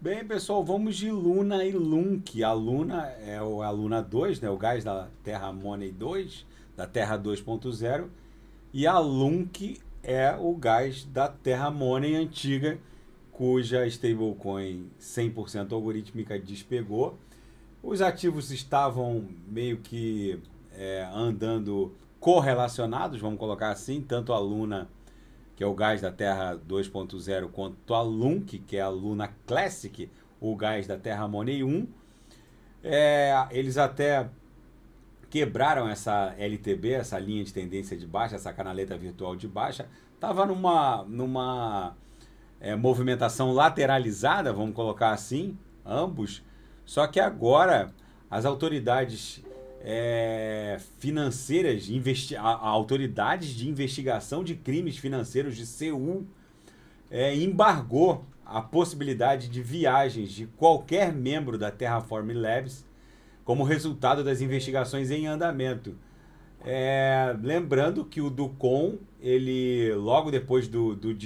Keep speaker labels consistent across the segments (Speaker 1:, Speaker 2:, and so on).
Speaker 1: Bem, pessoal, vamos de Luna e Lunk. A Luna é o, a Luna 2, né? o gás da Terra Money 2, da Terra 2.0. E a Lunk é o gás da Terra Money antiga, cuja stablecoin 100% algorítmica despegou. Os ativos estavam meio que é, andando correlacionados, vamos colocar assim, tanto a Luna que é o gás da Terra 2.0, quanto a LUNC, que é a Luna Classic, o gás da Terra Money 1. É, eles até quebraram essa LTB, essa linha de tendência de baixa, essa canaleta virtual de baixa. Estava numa, numa é, movimentação lateralizada, vamos colocar assim, ambos. Só que agora as autoridades é, financeiras, investi a, a autoridades de investigação de crimes financeiros de Seul é, embargou a possibilidade de viagens de qualquer membro da Terraform Labs como resultado das investigações em andamento. É, lembrando que o Ducom, ele logo depois do, do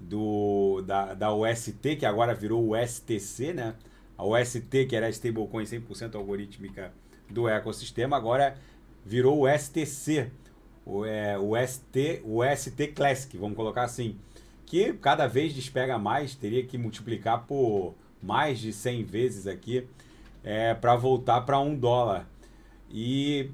Speaker 1: do, da, da UST, que agora virou o STC, né? A OST, que era a stablecoin 100% algorítmica do ecossistema, agora virou o STC, o, é, o, ST, o ST Classic, vamos colocar assim, que cada vez despega mais, teria que multiplicar por mais de 100 vezes aqui é, para voltar para um dólar. E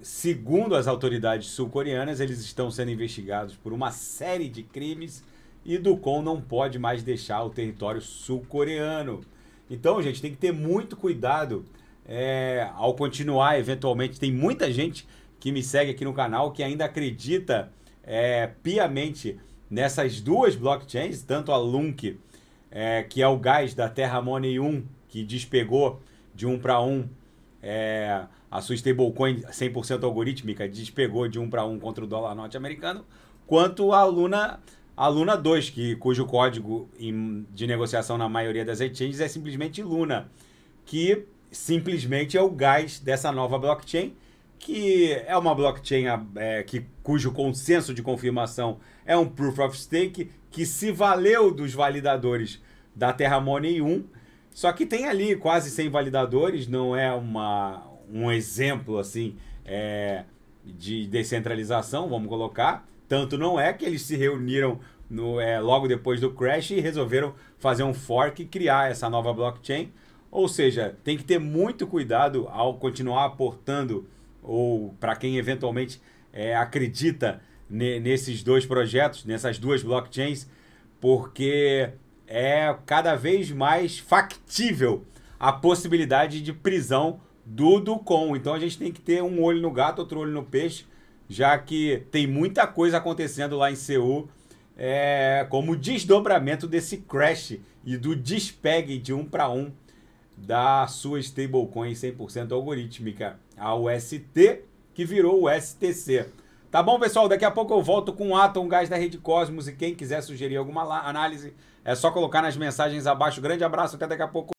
Speaker 1: segundo as autoridades sul-coreanas, eles estão sendo investigados por uma série de crimes e Ducon não pode mais deixar o território sul-coreano. Então, gente, tem que ter muito cuidado é, ao continuar, eventualmente. Tem muita gente que me segue aqui no canal que ainda acredita é, piamente nessas duas blockchains, tanto a LUNC é, que é o gás da Terra Money 1, que despegou de um para um, é, a sua stablecoin 100% algorítmica, despegou de um para um contra o dólar norte-americano, quanto a Luna a Luna 2, que, cujo código de negociação na maioria das exchanges é simplesmente Luna, que simplesmente é o gás dessa nova blockchain, que é uma blockchain é, que, cujo consenso de confirmação é um Proof of Stake, que se valeu dos validadores da Terra Money 1, só que tem ali quase 100 validadores, não é uma, um exemplo assim é, de descentralização, vamos colocar, tanto não é que eles se reuniram no, é, logo depois do crash e resolveram fazer um fork e criar essa nova blockchain. Ou seja, tem que ter muito cuidado ao continuar aportando, ou para quem eventualmente é, acredita ne, nesses dois projetos, nessas duas blockchains, porque é cada vez mais factível a possibilidade de prisão do Ducom. Então a gente tem que ter um olho no gato, outro olho no peixe já que tem muita coisa acontecendo lá em Seul, é, como o desdobramento desse crash e do despegue de um para um da sua stablecoin 100% algorítmica, a UST, que virou o STC. Tá bom, pessoal? Daqui a pouco eu volto com o Atom Gás da Rede Cosmos e quem quiser sugerir alguma análise, é só colocar nas mensagens abaixo. Grande abraço, até daqui a pouco.